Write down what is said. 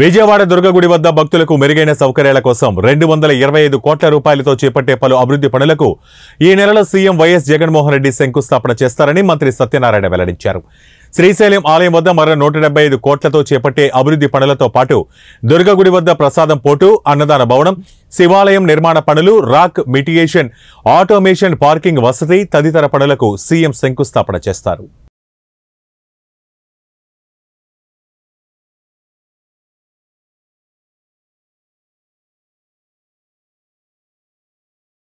విజయవాడ దుర్గగుడి వద్ద భక్తులకు మెరుగైన సౌకర్యాల కోసం రెండు వందల ఇరవై ఐదు కోట్ల రూపాయలతో చేపట్టే పలు అభివృద్ధి పనులకు ఈ నెలలో సీఎం వైఎస్ జగన్మోహన్ రెడ్డి శంకుస్థాపన చేస్తారని మంత్రి సత్యనారాయణ వెల్లడించారు శ్రీశైలం ఆలయం వద్ద మరో నూట డెబ్బై ఐదు కోట్లతో చేపట్టే అభివృద్ధి పనులతో పాటు దుర్గగుడి వద్ద ప్రసాదం పోటు అన్నదాన భవనం శివాలయం నిర్మాణ పనులు రాక్ మిటిగేషన్ ఆటోమేషన్ పార్కింగ్ వసతి తదితర పనులకు సీఎం శంకుస్థాపన చేస్తారు